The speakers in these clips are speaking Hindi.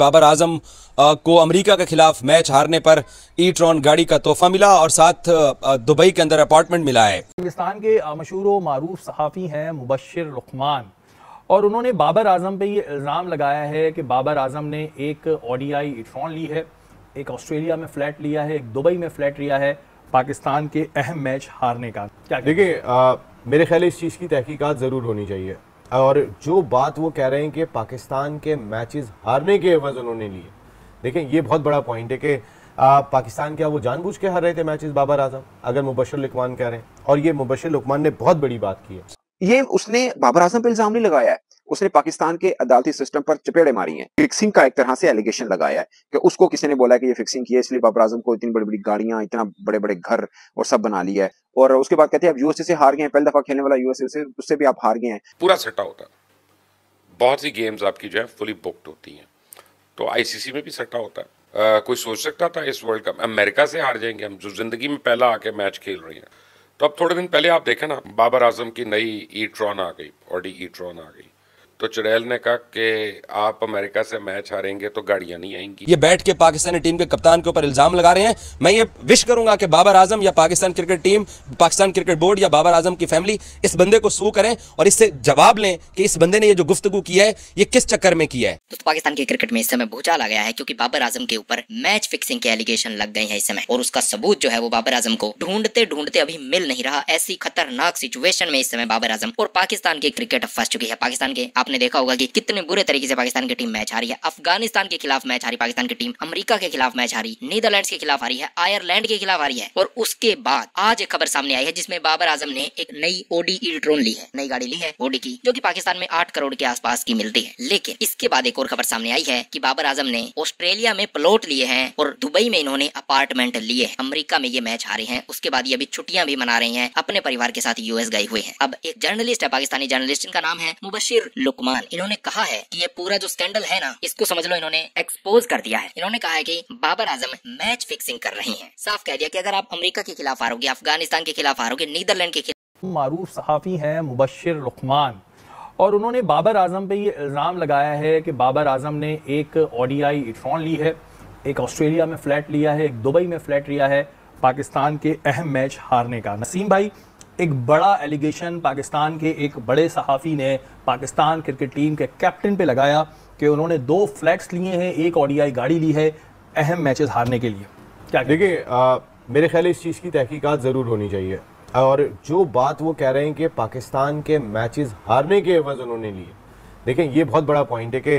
बाबर आजम को अमेरिका के खिलाफ मैच हारने पर ईट्रॉन गाड़ी का तोहफा मिला और साथ दुबई के अंदर अपार्टमेंट मिला है पाकिस्तान के मशहूर मारूफ मरूफ सहाफ़ी हैं मुबशर रुखमान और उन्होंने बाबर आजम पे ये इल्ज़ाम लगाया है कि बाबर आजम ने एक ओडीआई ईट्रॉन ली है एक ऑस्ट्रेलिया में फ्लैट लिया है एक दुबई में फ्लैट लिया है पाकिस्तान के अहम मैच हारने का क्या देखिए मेरे ख्याल इस चीज़ की तहकीकत ज़रूर होनी चाहिए और जो बात वो कह रहे हैं कि पाकिस्तान के मैचेस हारने के एवज उन्होंने लिए देखें ये बहुत बड़ा पॉइंट है कि पाकिस्तान क्या वो जानबूझ के हार रहे थे मैचेस बाबर आजम अगर मुबशर लकमान कह रहे हैं और ये मुबशर लकमान ने बहुत बड़ी बात की है ये उसने बाबर आजम पर इल्ज़ाम नहीं लगाया है उसने पाकिस्तान के अदालती सिस्टम पर चपेड़े मारी हैं फिक्सिंग का एक तरह से एलिगेशन लगाया है कि उसको किसी ने बोला कि ये फिक्सिंग की है इसलिए बाबर आजम को इतनी बड़ी बड़ी गाड़ियां इतना बड़े बड़े घर और सब बना लिया है और उसके बाद कहते हैं यूएसए से हार गए हैं पहली दफा खेलने वाला यूएसए उससे भी आप हार गए हैं पूरा सट्टा होता है बहुत सी गेम्स आपकी जो है फुली बुक्ड होती हैं तो आईसीसी में भी सट्टा होता है कोई सोच सकता था इस वर्ल्ड कप अमेरिका से हार जाएंगे हम जो जिंदगी में पहला आके मैच खेल रहे हैं तो अब थोड़े दिन पहले आप देखें ना बाबर आजम की नई ई आ गई ऑडी ई आ गई तो चुड़ैल ने कहा कि आप अमेरिका से मैच हारेंगे तो गाड़ियां नहीं आएंगी ये बैठ के पाकिस्तानी टीम के कप्तान के ऊपर इल्जाम लगा रहे हैं मैं ये विश करूंगा कि बाबर आजम या Pakistan cricket team Pakistan cricket board या बाबर आजम की फैमिली इस बंदे को सू करें और इससे जवाब लें कि इस बंदे ने ये जो गुफ्तु की है ये किस चक्कर में किया है तो पाकिस्तान के क्रिकेट में इस समय भूचाल आ गया है क्योंकि बाबर आजम के ऊपर मैच फिक्सिंग के एलिगेशन लग गए हैं इस समय और उसका सबूत जो है वो बाबर आजम को ढूंढते ढूंढते अभी मिल नहीं रहा ऐसी खतरनाक सिचुएशन में इस समय बाबर आजम और पाकिस्तान की क्रिकेट फंस चुकी है पाकिस्तान के आपने देखा होगा कि कितने बुरे तरीके से पाकिस्तान की टीम मैच हारी है अफगानिस्तान के खिलाफ मैच हारी पाकिस्तान की टीम अमरीका के खिलाफ मैच हारी नीदरलैंड के खिलाफ हारी है आयरलैंड के खिलाफ हारी है और उसके बाद आज एक खबर सामने आई है जिसमें बाबर आजम ने एक नई ओडी ड्रोन ली है नई गाड़ी ली है ओडी की जो की पाकिस्तान में आठ करोड़ के आसपास की मिलती है लेकिन इसके बाद एक और खबर सामने आई है की बाबर आजम ने ऑस्ट्रेलिया में प्लॉट लिए हैं और दुबई में इन्होंने अपार्टमेंट लिए है अमरीका में ये मैच हारे हैं उसके बाद ये अभी छुट्टियां भी मना रहे हैं अपने परिवार के साथ यूएस गए हुए हैं अब एक जर्नलिस्ट है पाकिस्तानी जर्नलिस्ट इनका नाम है मुबशिर अशोक कुमार इन्होंने कहा है कि ये पूरा जो स्कैंडल है ना इसको समझ लो इन्होंने एक्सपोज कर दिया है इन्होंने कहा है कि बाबर आजम मैच फिक्सिंग कर रहे हैं साफ कह दिया कि अगर आप अमेरिका के खिलाफ हारोगे अफगानिस्तान के खिलाफ हारोगे नीदरलैंड के खिलाफ मारूफ सहाफ़ी है मुबशर लुकमान और उन्होंने बाबर आजम पे ये इल्ज़ाम लगाया है कि बाबर आजम ने एक ओडीआई इट्रॉन ली है एक ऑस्ट्रेलिया में फ्लैट लिया है एक दुबई में फ्लैट लिया है पाकिस्तान के अहम मैच हारने का नसीम भाई एक बड़ा एलिगेशन पाकिस्तान के एक बड़े सहाफ़ी ने पाकिस्तान क्रिकेट टीम के कैप्टन पे लगाया कि उन्होंने दो फ्लैट्स लिए हैं एक ओडीआई गाड़ी ली है अहम मैचेस हारने के लिए क्या देखिए मेरे ख्याल इस चीज़ की तहकीकात ज़रूर होनी चाहिए और जो बात वो कह रहे हैं कि पाकिस्तान के मैचेस हारने के एवज उन्होंने लिए देखें ये बहुत बड़ा पॉइंट है कि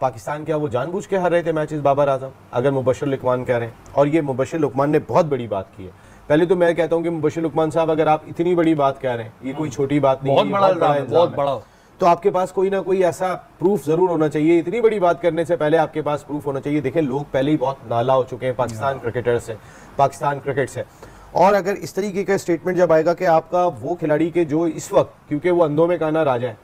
पाकिस्तान क्या वो जानबूझ के हार रहे थे मैचेस बाबर आजम अगर मुबशर लकमान कह रहे हैं और ये मुबशर लकमान ने बहुत बड़ी बात की है पहले तो मैं कहता हूँ कि मुबशर उकमान साहब अगर आप इतनी बड़ी बात कह रहे हैं ये कोई छोटी बात नहीं बहुत बड़ा बहुत बड़ा तो आपके पास कोई ना कोई ऐसा प्रूफ जरूर होना चाहिए इतनी बड़ी बात करने से पहले आपके पास प्रूफ होना चाहिए देखें लोग पहले ही बहुत नाला हो चुके हैं पाकिस्तान क्रिकेटर हाँ। से पाकिस्तान क्रिकेट से और अगर इस तरीके का स्टेटमेंट जब आएगा कि आपका वो खिलाड़ी के जो इस वक्त क्योंकि वो अंधों में काना राजा है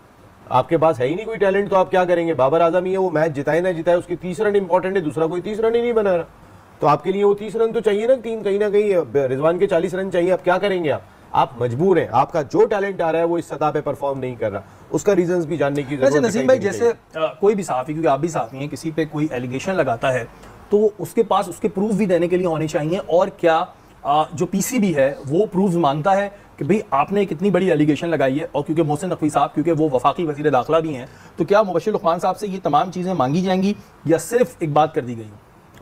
आपके पास है ही नहीं कोई टैलेंट तो आप क्या करेंगे बाबर आजम ही है वो मैच जिताए ना जिताए उसकी तीसरा रन इंपॉर्टेंट है दूसरा कोई तीसरा रन ही नहीं बना रहा तो आपके लिए वो तीस रन तो चाहिए ना टीम कहीं ना कहीं रिजवान के चालीस रन चाहिए आप क्या करेंगे आप आप मजबूर हैं आपका जो टैलेंट आ रहा है वो इस सतह पे परफॉर्म नहीं कर रहा उसका रीजन भी जानने की जरूरत नसीम भाई जैसे कोई भी साफी क्योंकि आप भी साफी हैं किसी पे कोई एलिगेशन लगाता है तो उसके पास उसके प्रूफ भी देने के लिए होने चाहिए और क्या आ, जो पीसीबी है वो प्रूफ मांगता है कि भाई आपने कितनी बड़ी एलिगेशन लगाई है और क्योंकि मोहसिन नकवी साहब क्योंकि वो वफाकी वजी दाखिला भी हैं तो क्या मुबशर खान साहब से ये तमाम चीज़ें मांगी जाएंगी या सिर्फ एक बात कर दी गई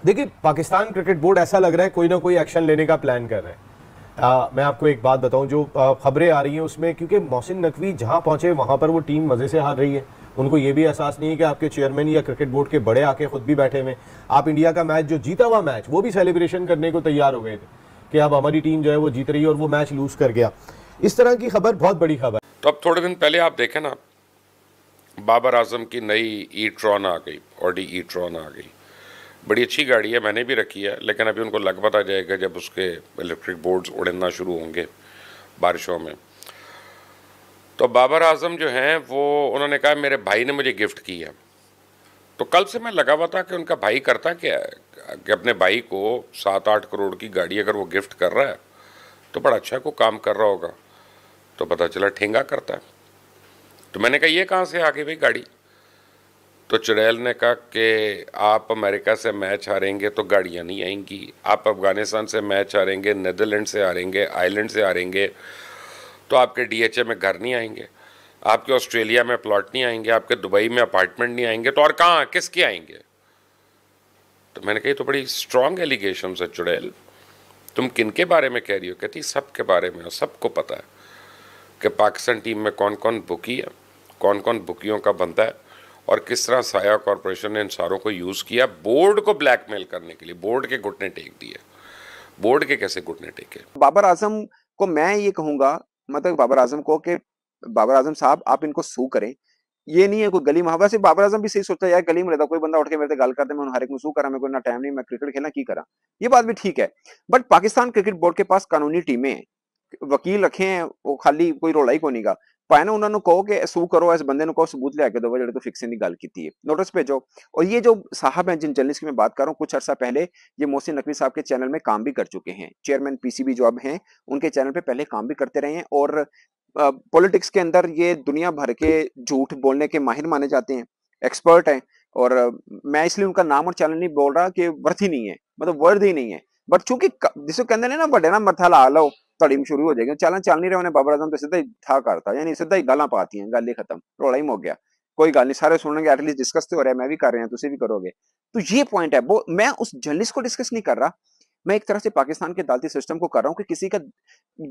देखिए पाकिस्तान क्रिकेट बोर्ड ऐसा लग रहा है कोई ना कोई एक्शन लेने का प्लान कर रहे हैं आ, मैं आपको एक बात बताऊं जो खबरें आ रही हैं उसमें क्योंकि मोहसिन नकवी जहां पहुंचे वहां पर वो टीम मज़े से हार रही है उनको ये भी एहसास नहीं है कि आपके चेयरमैन या क्रिकेट बोर्ड के बड़े आके खुद भी बैठे हुए आप इंडिया का मैच जो जीता हुआ मैच वो भी सेलिब्रेशन करने को तैयार हो गए थे कि अब हमारी टीम जो है वो जीत रही है और वो मैच लूज कर गया इस तरह की खबर बहुत बड़ी खबर तो अब थोड़े दिन पहले आप देखें ना बाबर आजम की नई ई ट्रॉन आ गई ऑडी ई ट्रॉन आ गई बड़ी अच्छी गाड़ी है मैंने भी रखी है लेकिन अभी उनको लग पता जाएगा जब उसके इलेक्ट्रिक बोर्ड्स उड़ना शुरू होंगे बारिशों में तो बाबर आजम जो हैं वो उन्होंने कहा मेरे भाई ने मुझे गिफ्ट की है तो कल से मैं लगा हुआ था कि उनका भाई करता क्या है कि अपने भाई को सात आठ करोड़ की गाड़ी अगर वो गिफ्ट कर रहा है तो बड़ा अच्छा को काम कर रहा होगा तो पता चला ठेंगा करता है तो मैंने कहा ये कहाँ से आ गई भाई गाड़ी तो चुड़ैल ने कहा कि आप अमेरिका से मैच हारेंगे तो गाड़ियाँ नहीं आएंगी आप अफ़गानिस्तान से मैच हारेंगे नदरलैंड से हारेंगे आयरलैंड से हारेंगे तो आपके डीएचए में घर नहीं आएंगे आपके ऑस्ट्रेलिया में प्लॉट नहीं आएंगे आपके दुबई में अपार्टमेंट नहीं आएंगे तो और कहाँ किसके आएंगे तो मैंने कही तो बड़ी स्ट्रॉन्ग एलिगेशन है चुड़ैल तुम किन के बारे में कह रही हो कहती सब के बारे में और सबको पता है कि पाकिस्तान टीम में कौन कौन बुकी है कौन कौन बुकियों का बनता है और किस तरह साया कॉरपोरेशन ने इन सारों को यूज़ किया बोर्ड को ब्लैकमेल करने के लिए बोर्ड के घुटने टेक दिए बोर्ड के कैसे घुटने टेके बाबर आजम को मैं ये कहूँगा मतलब बाबर आजम को कि बाबर आजम साहब आप इनको सू करें ये नहीं है कोई गली मुहावरा से बाबर आजम भी सही सोचता है यार गली में रहता कोई बंदा उठ के मेरे से गाल करते मैं हर एक में सू करा मेरे को इतना टाइम नहीं मैं क्रिकेट खेलना की करा ये बात भी ठीक है बट पाकिस्तान क्रिकेट बोर्ड के पास कानूनी टीमें हैं वकील रखे हैं वो खाली कोई रोलाई को नहीं का पाए ना ਉਹਨਾਂ ਨੂੰ ਕਹੋ ਕਿ ਸੂ ਕਰੋ ਇਸ ਬੰਦੇ ਨੂੰ ਕਹੋ ਸਬੂਤ ਲਿਆ ਕੇ ਦਿਓ ਜਿਹੜੇ ਤੋਂ ਫਿਕਸਿੰग ਦੀ ਗੱਲ ਕੀਤੀ ਹੈ नोटिस भेजो और ये जो साहब हैं जिन जर्नलिस्ट की मैं बात कर रहा हूँ कुछ अर्सा पहले ये मोहसिन नकवी साहब के चैनल में काम भी कर चुके हैं चेयरमैन पीसीबी जो अब हैं उनके चैनल पे पहले काम भी करते रहे हैं और पॉलिटिक्स के अंदर ये दुनिया भर के झूठ बोलने के माहिर माने जाते हैं एक्सपर्ट हैं और मैं इसलिए उनका नाम और चैनल नहीं बोल रहा कि वर्थ ही नहीं है मतलब वर्थ ही नहीं है बट चूंकि जिसको कहते हैं ना बड़े ना मरथा ला लो शुरू हो जाएगी चलन चल नहीं रहे उन्हें बाबर आजम तो सीधा ही था करता यानी सीधा ही गलां पाती हैं गल ही खत्म रोला ही मोक गया कोई गल नहीं सारे सुन सुनेंगे एटलीस्ट डिस्कस तो हो रहा है मैं भी कर रहे हैं तुझे भी करोगे तो ये पॉइंट है वो मैं उस जर्नलिस्ट को डिस्कस नहीं कर रहा मैं एक तरह से पाकिस्तान के अदालती सिस्टम को कर रहा हूँ कि किसी का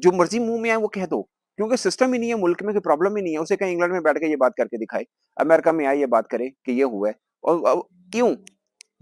जो मर्जी मुंह में आए वो कह दो क्योंकि सिस्टम ही नहीं है मुल्क में कोई प्रॉब्लम ही नहीं है उसे कहीं इंग्लैंड में बैठ के ये बात करके दिखाए अमेरिका में आए ये बात करे कि ये हुआ है और क्यों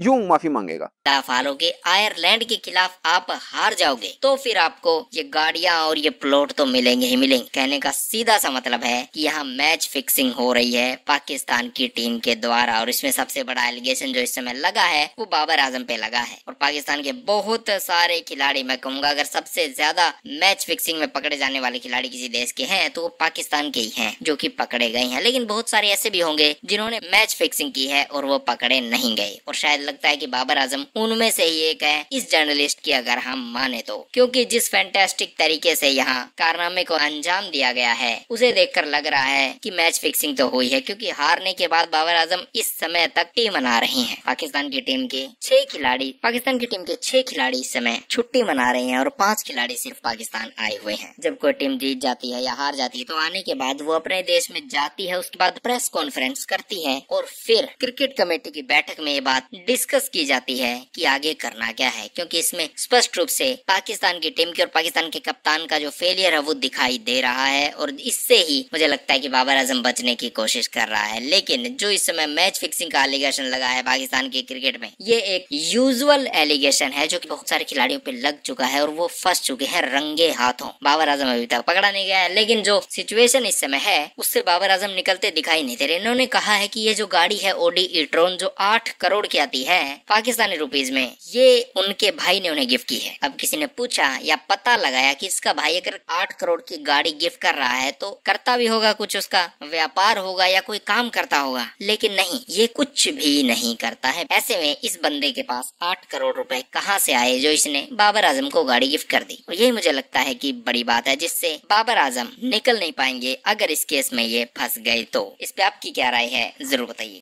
यूं माफी मांगेगा फालोगे आयरलैंड के खिलाफ आप हार जाओगे तो फिर आपको ये गाड़िया और ये प्लॉट तो मिलेंगे ही मिलेंगे कहने का सीधा सा मतलब है कि यहाँ मैच फिक्सिंग हो रही है पाकिस्तान की टीम के द्वारा और इसमें सबसे बड़ा एलिगेशन जो इस समय लगा है वो बाबर आजम पे लगा है और पाकिस्तान के बहुत सारे खिलाड़ी मैं कहूंगा अगर सबसे ज्यादा मैच फिक्सिंग में पकड़े जाने वाले खिलाड़ी किसी देश के हैं तो वो पाकिस्तान के ही है जो की पकड़े गए हैं लेकिन बहुत सारे ऐसे भी होंगे जिन्होंने मैच फिक्सिंग की है और वो पकड़े नहीं गए और शायद लगता है की बाबर आजम उनमें से ही एक है इस जर्नलिस्ट की अगर हम माने तो क्योंकि जिस फैंटेस्टिक तरीके से यहाँ कारनामे को अंजाम दिया गया है उसे देखकर लग रहा है कि मैच फिक्सिंग तो हुई है क्योंकि हारने के बाद बाबर आजम इस समय तक टीम मना रहे हैं पाकिस्तान की टीम के छह खिलाड़ी पाकिस्तान की टीम के छह खिलाड़ी इस समय छुट्टी मना रहे हैं और पांच खिलाड़ी सिर्फ पाकिस्तान आए हुए हैं जब कोई टीम जीत जाती है या हार जाती है तो आने के बाद वो अपने देश में जाती है उसके बाद प्रेस कॉन्फ्रेंस करती है और फिर क्रिकेट कमेटी की बैठक में ये बात डिस्कस की जाती है है कि आगे करना क्या है क्योंकि इसमें स्पष्ट रूप से पाकिस्तान की टीम की और पाकिस्तान के कप्तान का जो फेलियर है वो दिखाई दे रहा है और इससे ही मुझे लगता है कि बाबर आजम बचने की कोशिश कर रहा है लेकिन जो इस समय मैच फिक्सिंग का एलिगेशन लगा है पाकिस्तान के क्रिकेट में ये एक यूजल एलिगेशन है जो की बहुत सारे खिलाड़ियों पे लग चुका है और वो फंस चुके हैं रंगे हाथों बाबर आजम अभी तक पकड़ा नहीं गया है लेकिन जो सिचुएशन इस समय है उससे बाबर आजम निकलते दिखाई नहीं दे रहे इन्होंने कहा है की ये जो गाड़ी है ओडी इट्रोन जो आठ करोड़ की आती है पाकिस्तानी रूप रुपीज में ये उनके भाई ने उन्हें गिफ्ट की है अब किसी ने पूछा या पता लगाया कि इसका भाई अगर आठ करोड़ की गाड़ी गिफ्ट कर रहा है तो करता भी होगा कुछ उसका व्यापार होगा या कोई काम करता होगा लेकिन नहीं ये कुछ भी नहीं करता है ऐसे में इस बंदे के पास आठ करोड़ रुपए कहाँ से आए जो इसने बाबर आजम को गाड़ी गिफ्ट कर दी यही मुझे लगता है की बड़ी बात है जिससे बाबर आजम निकल नहीं पाएंगे अगर इस केस में ये फंस गए तो इस पे आपकी क्या राय है जरूर बताइए